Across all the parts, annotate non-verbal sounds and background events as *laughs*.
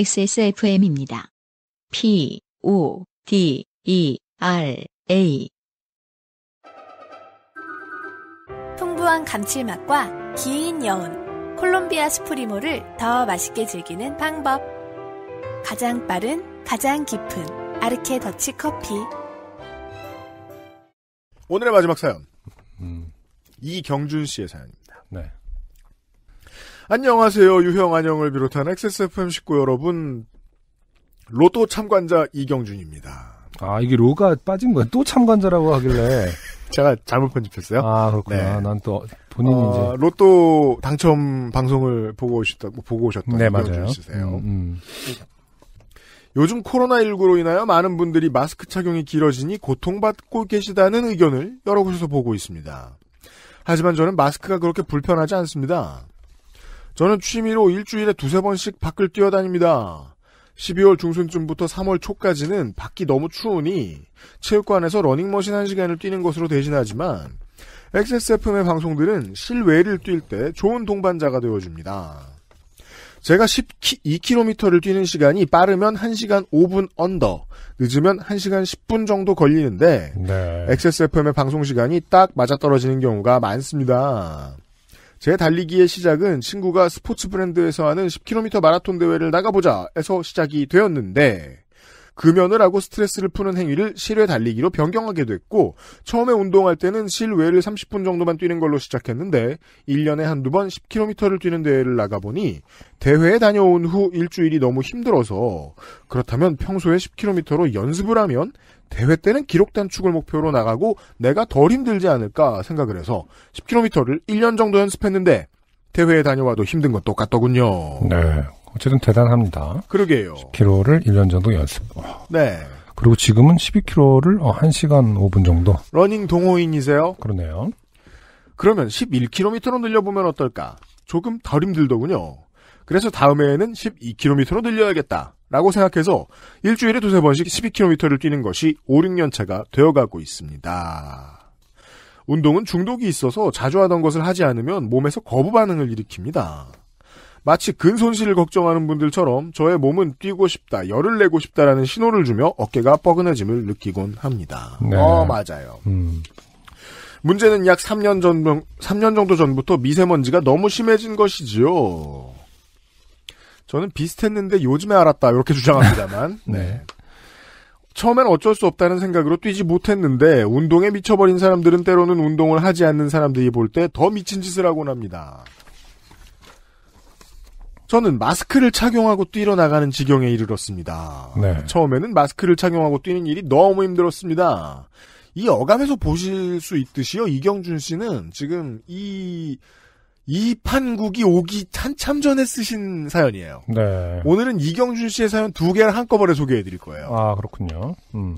XSFM입니다. P, O, D, E, R, A. 풍부한 감칠맛과 긴 여운, 콜롬비아 스프리모를 더 맛있게 즐기는 방법. 가장 빠른, 가장 깊은 아르케 더치 커피. 오늘의 마지막 사연. 음. 이경준 씨의 사연입니다. 네. 안녕하세요. 유형 안녕을 비롯한 XSFM 식구 여러분. 로또 참관자 이경준입니다. 아, 이게 로가 빠진 거야. 또 참관자라고 하길래. *laughs* 제가 잘못 편집했어요. 아, 그렇구나. 네. 난또 본인이 어, 이제 로또 당첨 방송을 보고 오셨다 보고 오셨다. 네, 맞아요. 있으세요. 음, 음. 요즘 코로나19로 인하여 많은 분들이 마스크 착용이 길어지니 고통받고 계시다는 의견을 여러 곳에서 보고 있습니다. 하지만 저는 마스크가 그렇게 불편하지 않습니다. 저는 취미로 일주일에 두세 번씩 밖을 뛰어다닙니다. 12월 중순쯤부터 3월 초까지는 밖이 너무 추우니 체육관에서 러닝머신 1시간을 뛰는 것으로 대신하지만 XSFM의 방송들은 실외를 뛸 때 좋은 동반자가 되어줍니다. 제가 12km를 뛰는 시간이 빠르면 1시간 5분 언더, 늦으면 1시간 10분 정도 걸리는데 네. XSFM의 방송 시간이 딱 맞아떨어지는 경우가 많습니다. 제 달리기의 시작은 친구가 스포츠 브랜드에서 하는 10km 마라톤 대회를 나가보자에서 시작이 되었는데 금연을 하고 스트레스를 푸는 행위를 실외 달리기로 변경하게 됐고 처음에 운동할 때는 실외를 30분 정도만 뛰는 걸로 시작했는데 1년에 한두 번 10km를 뛰는 대회를 나가보니 대회에 다녀온 후 일주일이 너무 힘들어서 그렇다면 평소에 10km로 연습을 하면 대회 때는 기록 단축을 목표로 나가고 내가 덜 힘들지 않을까 생각을 해서 10km를 1년 정도 연습했는데 대회에 다녀와도 힘든 건 똑같더군요. 네. 어쨌든 대단합니다. 그러게요. 10km를 1년 정도 연습. 어. 네. 그리고 지금은 12km를 1시간 5분 정도. 러닝 동호인이세요? 그러네요. 그러면 11km로 늘려보면 어떨까? 조금 덜 힘들더군요. 그래서 다음해에는 12km로 늘려야겠다. 라고 생각해서 일주일에 두세 번씩 12km를 뛰는 것이 5, 6년차가 되어가고 있습니다. 운동은 중독이 있어서 자주 하던 것을 하지 않으면 몸에서 거부 반응을 일으킵니다. 마치 근손실을 걱정하는 분들처럼 저의 몸은 뛰고 싶다, 열을 내고 싶다라는 신호를 주며 어깨가 뻐근해짐을 느끼곤 합니다. 네. 어, 맞아요. 음. 문제는 약 3년 전, 3년 정도 전부터 미세먼지가 너무 심해진 것이지요. 저는 비슷했는데 요즘에 알았다 이렇게 주장합니다만. *laughs* 네. 네. 처음엔 어쩔 수 없다는 생각으로 뛰지 못했는데 운동에 미쳐버린 사람들은 때로는 운동을 하지 않는 사람들이 볼 때 더 미친 짓을 하곤 합니다. 저는 마스크를 착용하고 뛰러 나가는 지경에 이르렀습니다. 네. 처음에는 마스크를 착용하고 뛰는 일이 너무 힘들었습니다. 이 어감에서 보실 수 있듯이요. 이경준 씨는 지금 이이 판국이 오기 한참 전에 쓰신 사연이에요. 네. 오늘은 이경준 씨의 사연 두 개를 한꺼번에 소개해 드릴 거예요. 아, 그렇군요. 음.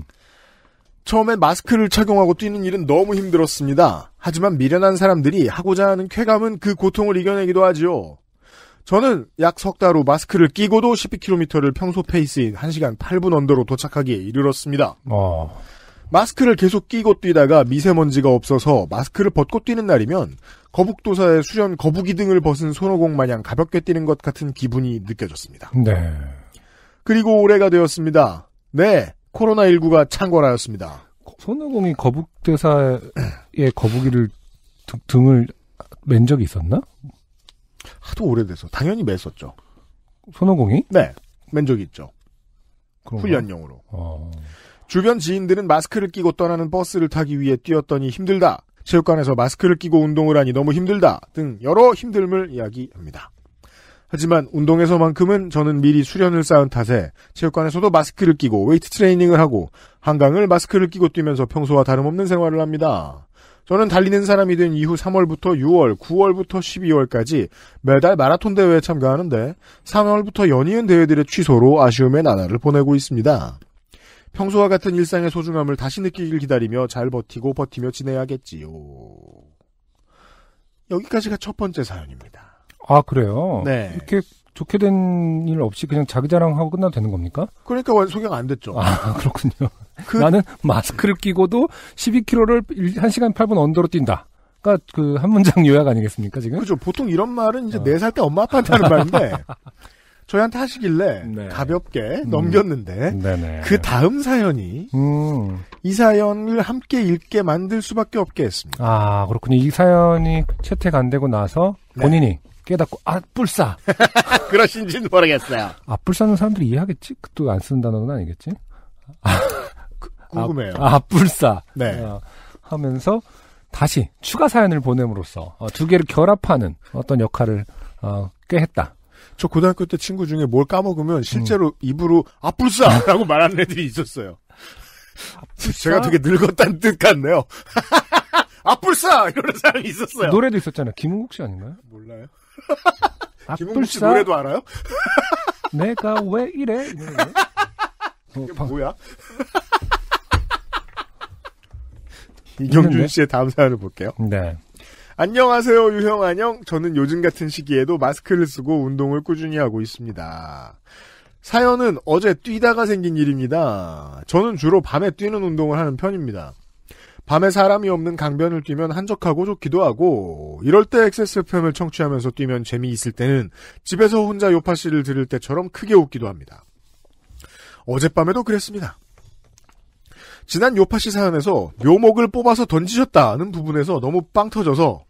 처음엔 마스크를 착용하고 뛰는 일은 너무 힘들었습니다. 하지만 미련한 사람들이 하고자 하는 쾌감은 그 고통을 이겨내기도 하지요. 저는 약 석 달 후 마스크를 끼고도 12km를 평소 페이스인 1시간 8분 언더로 도착하기에 이르렀습니다. 어. 마스크를 계속 끼고 뛰다가 미세먼지가 없어서 마스크를 벗고 뛰는 날이면 거북도사의 수련 거북이 등을 벗은 손오공 마냥 가볍게 뛰는 것 같은 기분이 느껴졌습니다. 네. 그리고 올해가 되었습니다. 네, 코로나19가 창궐하였습니다. 손오공이 거북대사의 *clears throat* 거북이를 등을 등맨 적이 있었나? 하도 오래돼서 당연히 맸었죠. 손오공이? 네, 맨 적이 있죠. 훈련용으로. 어... 주변 지인들은 마스크를 끼고 떠나는 버스를 타기 위해 뛰었더니 힘들다. 체육관에서 마스크를 끼고 운동을 하니 너무 힘들다. 등 여러 힘듦을 이야기합니다. 하지만 운동에서만큼은 저는 미리 수련을 쌓은 탓에 체육관에서도 마스크를 끼고 웨이트 트레이닝을 하고 한강을 마스크를 끼고 뛰면서 평소와 다름없는 생활을 합니다. 저는 달리는 사람이 된 이후 3월부터 6월, 9월부터 12월까지 매달 마라톤 대회에 참가하는데 3월부터 연이은 대회들의 취소로 아쉬움의 나날을 보내고 있습니다. 평소와 같은 일상의 소중함을 다시 느끼길 기다리며 잘 버티고 버티며 지내야겠지요. 여기까지가 첫 번째 사연입니다. 아, 그래요? 네. 이렇게 좋게 된 일 없이 그냥 자기 자랑하고 끝나도 되는 겁니까? 그러니까 소개가 안 됐죠. 아, *laughs* 그렇군요. 그... 나는 마스크를 끼고도 12km를 1시간 8분 언더로 뛴다. 그러니까 그 한 문장 *laughs* 요약 아니겠습니까, 지금? 그죠. 보통 이런 말은 이제 어. 4살 때 엄마 아빠한테 하는 말인데 *laughs* 저희한테 하시길래 네. 가볍게 음. 넘겼는데 그 다음 사연이 음. 이 사연을 함께 읽게 만들 수밖에 없게 했습니다. 아 그렇군요. 이 사연이 채택 안 되고 나서 네. 본인이 깨닫고 아 뿔싸 *laughs* 그러신지는 모르겠어요. 아뿔사는 사람들이 이해하겠지? 그 또안 쓰는 단어는 아니겠지? 아, 그, 아, 궁금해요. 아, 네. 아 뿔싸 네. 어, 하면서 다시 추가 사연을 보냄으로써 어, 두 개를 결합하는 어떤 역할을 어, 꽤 했다. 저 고등학교 때 친구 중에 뭘 까먹으면 실제로 음. 입으로 아뿔싸라고 음. 말하는 애들이 있었어요. 아뿔싸? *laughs* 제가 되게 늙었다는 뜻 같네요. *laughs* 아뿔싸 이런 사람이 있었어요. 노래도 있었잖아요. 김은국 씨 아닌가요? 몰라요. *laughs* 아, 김은국 씨 노래도 알아요? 내가 왜 이래? 어, 바... 뭐야? 이경준 씨의 다음 사연을 볼게요. 네. 안녕하세요, 유형 안녕. 저는 요즘 같은 시기에도 마스크를 쓰고 운동을 꾸준히 하고 있습니다. 사연은 어제 뛰다가 생긴 일입니다. 저는 주로 밤에 뛰는 운동을 하는 편입니다. 밤에 사람이 없는 강변을 뛰면 한적하고 좋기도 하고 이럴 때 XSFM을 청취하면서 뛰면 재미있을 때는 집에서 혼자 요파 씨를 들을 때처럼 크게 웃기도 합니다. 어젯밤에도 그랬습니다. 지난 요파 씨 사연에서 묘목을 뽑아서 던지셨다는 부분에서 너무 빵 터져서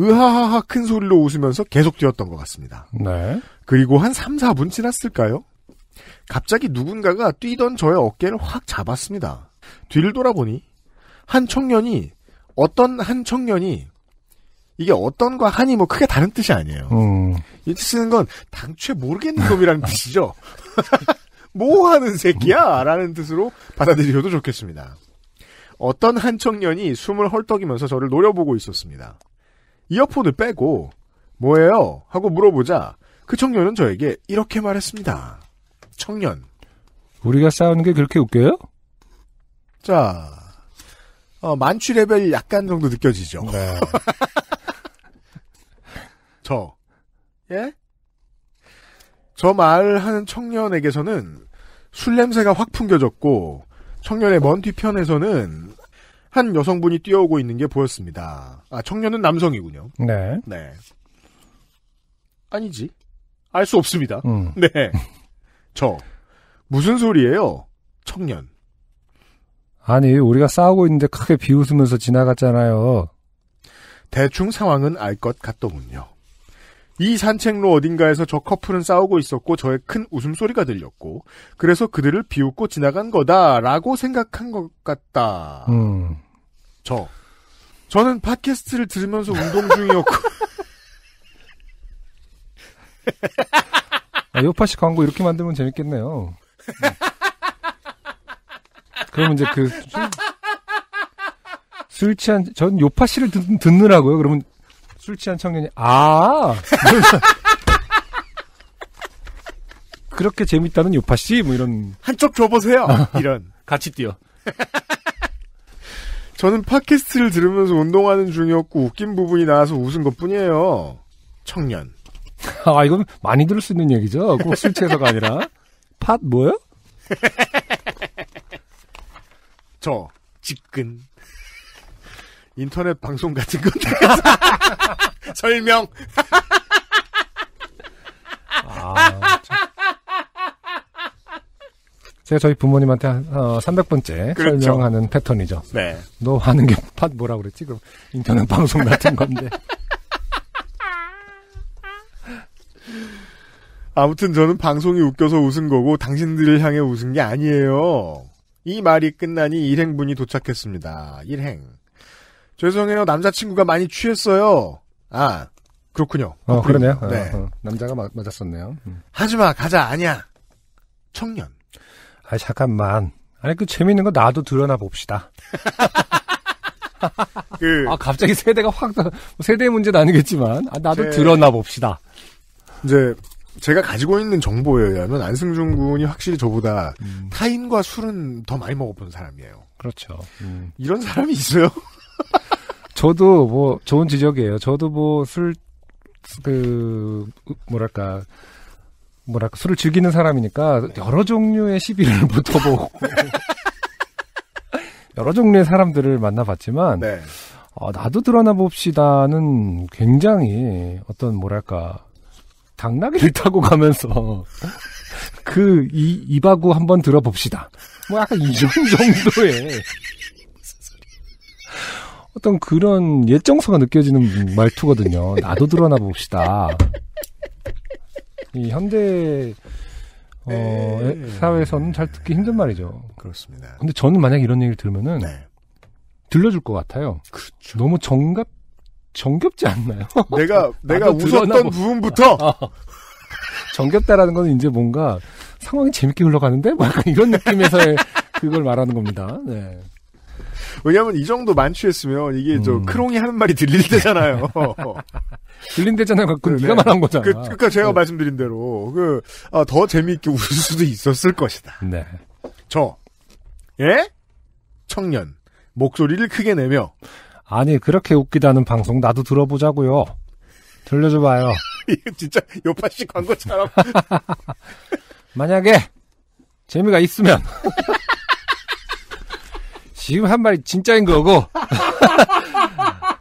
으하하하 큰 소리로 웃으면서 계속 뛰었던 것 같습니다. 네. 그리고 한 3, 4분 지났을까요? 갑자기 누군가가 뛰던 저의 어깨를 확 잡았습니다. 뒤를 돌아보니 한 청년이 어떤 한 청년이 이게 어떤과 한이 뭐 크게 다른 뜻이 아니에요. 음. 이 쓰는 건 당최 모르겠는 놈이라는 *laughs* 뜻이죠. *laughs* 뭐 하는 새끼야? 라는 뜻으로 받아들여도 좋겠습니다. 어떤 한 청년이 숨을 헐떡이면서 저를 노려보고 있었습니다. 이어폰을 빼고 뭐예요? 하고 물어보자 그 청년은 저에게 이렇게 말했습니다. 청년. 우리가 싸우는 게 그렇게 웃겨요? 자, 어, 만취 레벨 약간 정도 느껴지죠. 네. *laughs* 저, 예? 저 말하는 청년에게서는 술 냄새가 확 풍겨졌고 청년의 먼 뒤편에서는 한 여성분이 뛰어오고 있는 게 보였습니다. 아, 청년은 남성이군요. 네. 네. 아니지. 알 수 없습니다. 음. *laughs* 네. 저. 무슨 소리예요? 청년. 아니, 우리가 싸우고 있는데 크게 비웃으면서 지나갔잖아요. 대충 상황은 알 것 같더군요. 이 산책로 어딘가에서 저 커플은 싸우고 있었고 저의 큰 웃음소리가 들렸고 그래서 그들을 비웃고 지나간 거다라고 생각한 것 같다. 음. 저 저는 팟캐스트를 들으면서 운동 중이었고 *laughs* *laughs* 아, 요파시 광고 이렇게 만들면 재밌겠네요. 그러면 이제 그술 취한 전 요파시를 듣, 느라고요 그러면 술 취한 청년이 아 *laughs* 그렇게 재밌다는 요파 씨뭐 이런 한쪽 줘보세요 아. 이런 같이 뛰어. *laughs* 저는 팟캐스트를 들으면서 운동하는 중이었고 웃긴 부분이 나와서 웃은 것뿐이에요. 청년. *laughs* 아 이건 많이 들을 수 있는 얘기죠. 꼭 술 취해서가 아니라 팟 뭐요? 저 직근. 인터넷 방송 같은 건데. *laughs* 설명. 아, 제가 저희 부모님한테 한, 어, 300번째 그렇죠. 설명하는 패턴이죠. 네. 너 하는 게 뭐라 그랬지? 그럼 인터넷 방송 같은 건데. *laughs* 아무튼 저는 방송이 웃겨서 웃은 거고 당신들을 향해 웃은 게 아니에요. 이 말이 끝나니 일행분이 도착했습니다. 일행. 죄송해요. 남자친구가 많이 취했어요. 아, 그렇군요. 어, 그러네요. 어, 네. 어, 어. 남자가 마, 맞았었네요. 음. 하지마, 가자, 아니야. 청년. 아, 잠깐만. 아니, 그 재밌는 거 나도 드러나 봅시다. *laughs* 그, 아, 갑자기 세대가 확, 세대 문제는 아니겠지만, 아, 나도 제, 드러나 봅시다. 이제, 제가 가지고 있는 정보에 의하면 안승준 군이 확실히 저보다 음. 타인과 술은 더 많이 먹어본 사람이에요. 그렇죠. 음. 이런 사람이 있어요? 저도 뭐 좋은 지적이에요. 저도 뭐 술 그 뭐랄까 뭐랄까 술을 즐기는 사람이니까 여러 종류의 시비를 *laughs* 붙어보고 *laughs* 여러 종류의 사람들을 만나봤지만 네. 어, 나도 드러나 봅시다는 굉장히 어떤 뭐랄까 당나귀를 *laughs* 타고 가면서 그 이 이바구 한번 들어봅시다. 뭐 약간 이 정도의 어떤 그런 옛정서가 느껴지는 말투거든요. 나도 드러나 봅시다. 이 현대 어, 네. 사회에서는 잘 듣기 힘든 말이죠. 그렇습니다. 근데 저는 만약 이런 얘기를 들으면은 네. 들려줄 것 같아요. 그렇죠. 너무 정갑 정겹지 않나요? *laughs* 내가 내가 웃었던 부분부터 아, *laughs* 정겹다라는 건 이제 뭔가 상황이 재밌게 흘러가는데 막 뭐 이런 느낌에서 *laughs* 그걸 말하는 겁니다. 네. 왜냐하면 이 정도 만취했으면 이게 음. 저 크롱이 하는 말이 들릴때잖아요. *laughs* 들린대잖아요. 그 네. 네가 네. 말한 거잖아. 그, 그러니까 제가 네. 말씀드린 대로 그더 아, 재미있게 웃을 수도 있었을 것이다. 네. 저 예? 청년 목소리를 크게 내며 아니 그렇게 웃기다는 방송 나도 들어보자고요. 들려줘봐요. *laughs* 이거 진짜 요파씨 광고처럼. *laughs* 만약에 재미가 있으면 지금 한 말이 진짜인 거고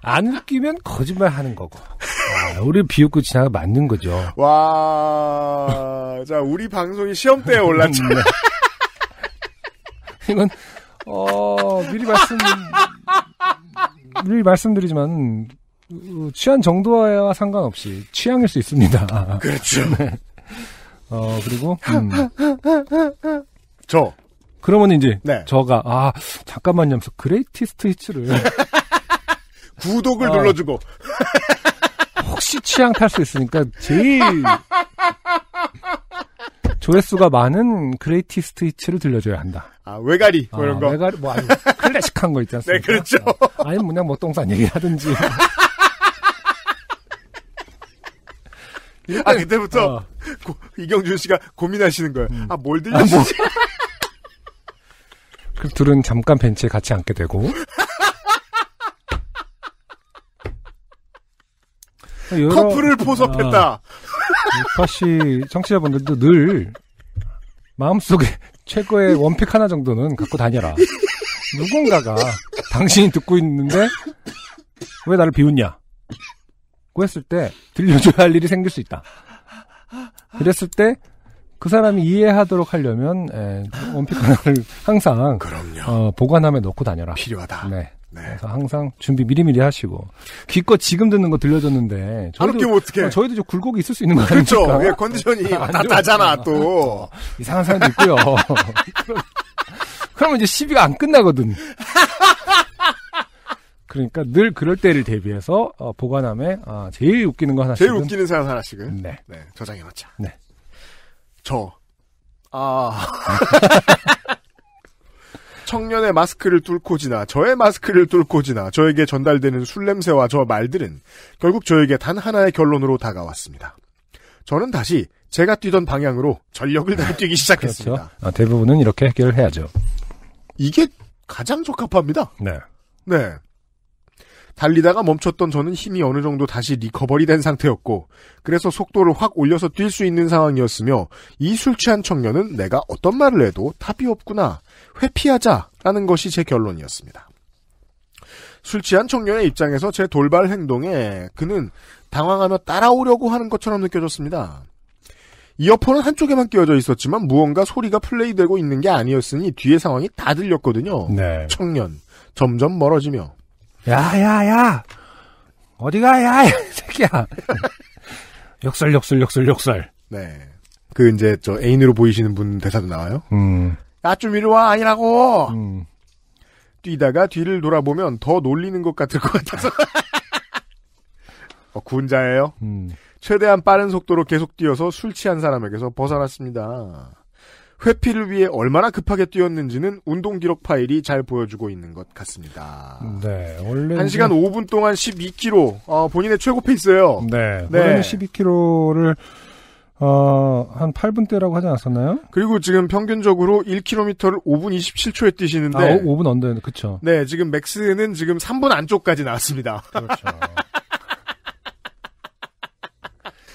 안 웃기면 거짓말 하는 거고. 아, 우리 비웃고 지나가 맞는 거죠. 와, 자 우리 방송이 시험대에 올랐죠. 네. 이건 어 미리 말씀 미리 말씀드리지만 어, 취한 정도와 상관없이 취향일 수 있습니다. 그렇죠. 네. 어 그리고 음. 저 그러면 이제 네. 저가 아 잠깐만요 하면서 그레이티스트 히츠를 *laughs* 구독을 아, 눌러주고 혹시 취향 탈 수 있으니까 제일 조회수가 많은 그레이티스트 히츠를 들려줘야 한다. 아 외가리 뭐 아, 이런 거 외가리 뭐 아니 *laughs* 클래식한 거 있지 네, 않습니까? 네 그렇죠. 아, 어. 아니면 그냥 뭐 똥산 얘기하든지. *laughs* 아 그때부터 어. 고, 이경준 씨가 고민하시는 거예요. 음. 아뭘 들려주지? 아, 뭐. 그 둘은 잠깐 벤치에 같이 앉게 되고. 여러, 커플을 아, 포섭했다. 아, 파빠씨 청취자분들도 늘 마음속에 최고의 원픽 하나 정도는 갖고 다녀라. 누군가가 당신이 듣고 있는데 왜 나를 비웃냐? 고 했을 때 들려줘야 할 일이 생길 수 있다. 그랬을 때그 사람이 이해하도록 하려면 에, 예, 원픽 하나를 항상 어, 보관함에 넣고 다녀라. 필요하다. 네. 네. 그래서 항상 준비 미리미리 하시고 기껏 지금 듣는 거 들려줬는데 저렇도 어떻게 어, 저희도 좀 굴곡이 있을 수 있는 거아닙 그렇죠. 예, 컨디션이 *laughs* 나다잖아 또 *laughs* 이상한 사람도 있고요. *laughs* 그러면 이제 시비가 안 끝나거든. 그러니까 늘 그럴 때를 대비해서 어, 보관함에 어, 제일 웃기는 거 하나씩 제일 웃기는 사연 하나씩은 네. 네 저장해놓자. 네. 저. 아. *laughs* 청년의 마스크를 뚫고 지나 저의 마스크를 뚫고 지나 저에게 전달되는 술냄새와 저 말들은 결국 저에게 단 하나의 결론으로 다가왔습니다. 저는 다시 제가 뛰던 방향으로 전력을 다 네. 뛰기 시작했습니다. 그렇죠. 아, 대부분은 이렇게 해결 해야죠. 이게 가장 적합합니다. 네. 네. 달리다가 멈췄던 저는 힘이 어느 정도 다시 리커버리 된 상태였고, 그래서 속도를 확 올려서 뛸 수 있는 상황이었으며, 이 술 취한 청년은 내가 어떤 말을 해도 답이 없구나, 회피하자라는 것이 제 결론이었습니다. 술 취한 청년의 입장에서 제 돌발 행동에 그는 당황하며 따라오려고 하는 것처럼 느껴졌습니다. 이어폰은 한쪽에만 끼워져 있었지만 무언가 소리가 플레이되고 있는 게 아니었으니 뒤에 상황이 다 들렸거든요. 네. 청년 점점 멀어지며 야야야 어디가 야야 새끼야 역설 역설 역설 역설 네. 그 이제 저 애인으로 보이시는 분 대사도 나와요. 음. 나좀 이리 와 아니라고. 음. 뛰다가 뒤를 돌아보면 더 놀리는 것 같을 것 같아서. *laughs* 어, 군자예요. 음. 최대한 빠른 속도로 계속 뛰어서 술 취한 사람에게서 벗어났습니다. 회피를 위해 얼마나 급하게 뛰었는지는 운동 기록 파일이 잘 보여주고 있는 것 같습니다. 네, 원래 1시간 5분 동안 12km, 어, 본인의 최고 페이스예요. 네, 네. 12km를 어, 한 8분대라고 하지 않았었나요? 그리고 지금 평균적으로 1km를 5분 27초에 뛰시는데 아, 5, 분 언더, 그쵸. 네, 지금 맥스는 지금 3분 안쪽까지 나왔습니다. 그렇죠. *laughs*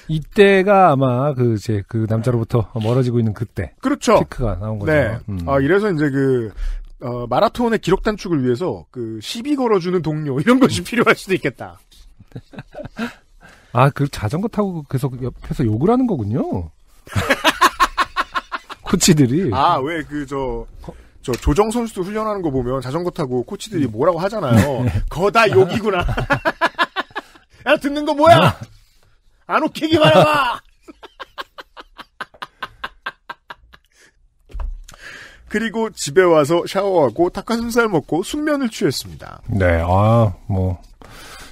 이때가 아마 그제그 그 남자로부터 멀어지고 있는 그때. 그렇죠. 피크가 나온 거죠. 네. 음. 아 이래서 이제 그 어, 마라톤의 기록 단축을 위해서 그 시비 걸어주는 동료 이런 것이 음. 필요할 수도 있겠다. 아 그 자전거 타고 계속 옆에서 욕을 하는 거군요. *laughs* 코치들이. 아 왜 그 저 저 조정 선수도 훈련하는 거 보면 자전거 타고 코치들이 뭐라고 하잖아요. 네. 거다 욕이구나. *laughs* 야 듣는 거 뭐야? 아. 안 웃기기 바라봐! *laughs* 그리고 집에 와서 샤워하고 닭가슴살 먹고 숙면을 취했습니다. 네, 아, 뭐,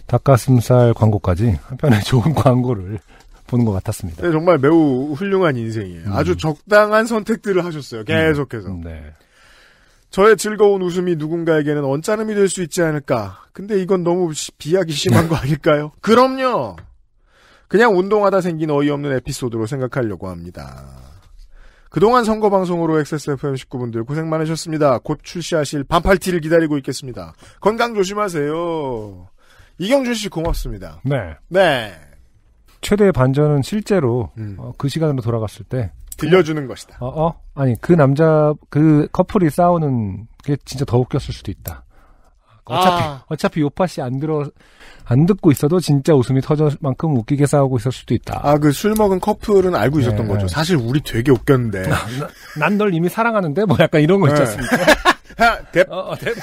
닭가슴살 광고까지 한편의 좋은 *laughs* 광고를 보는 것 같았습니다. 네, 정말 매우 훌륭한 인생이에요. 음. 아주 적당한 선택들을 하셨어요. 음. 계속해서. 음, 네. 저의 즐거운 웃음이 누군가에게는 언짢음이 될 수 있지 않을까. 근데 이건 너무 비약이 심한 네. 거 아닐까요? 그럼요! 그냥 운동하다 생긴 어이없는 에피소드로 생각하려고 합니다. 그동안 선거 방송으로 XSFM 1 9분들 고생 많으셨습니다. 곧 출시하실 반팔티를 기다리고 있겠습니다. 건강 조심하세요. 이경준 씨 고맙습니다. 네. 네. 최대의 반전은 실제로 음. 어, 그 시간으로 돌아갔을 때 들려주는 것이다. 어, 어? 아니 그 남자 그 커플이 싸우는 게 진짜 더 웃겼을 수도 있다. 어차피 아. 어차피 요파 씨안 들어 안 듣고 있어도 진짜 웃음이 터질 만큼 웃기게 싸우고 있을 수도 있다. 아 그 술 먹은 커플은 알고 네. 있었던 예. 거죠. 사실 우리 되게 웃겼는데. 난 널 이미 사랑하는데 뭐 약간 이런 거 네. 있지 않습니까? *laughs* 하, 뎁. 어, 어, 뎁. *laughs*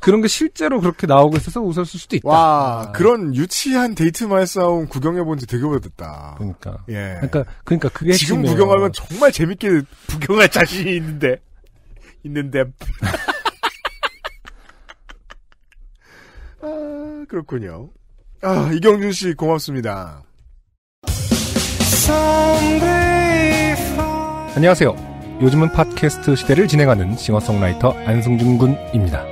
그런 게 실제로 그렇게 나오고 있어서 웃었을 수도 있다. 와, 아. 그런 유치한 데이트말 싸움 구경해본 지 되게 오래됐다. 그러니까. 예. 그니까그니까 그러니까 그게 지금 핵심이에요. 구경하면 정말 재밌게 구경할 자신이 있는데. 있는데. *laughs* 아, 그렇군요. 아, 이경준 씨 고맙습니다. 안녕하세요. 요즘은 팟캐스트 시대를 진행하는 싱어송라이터 안승준 군입니다.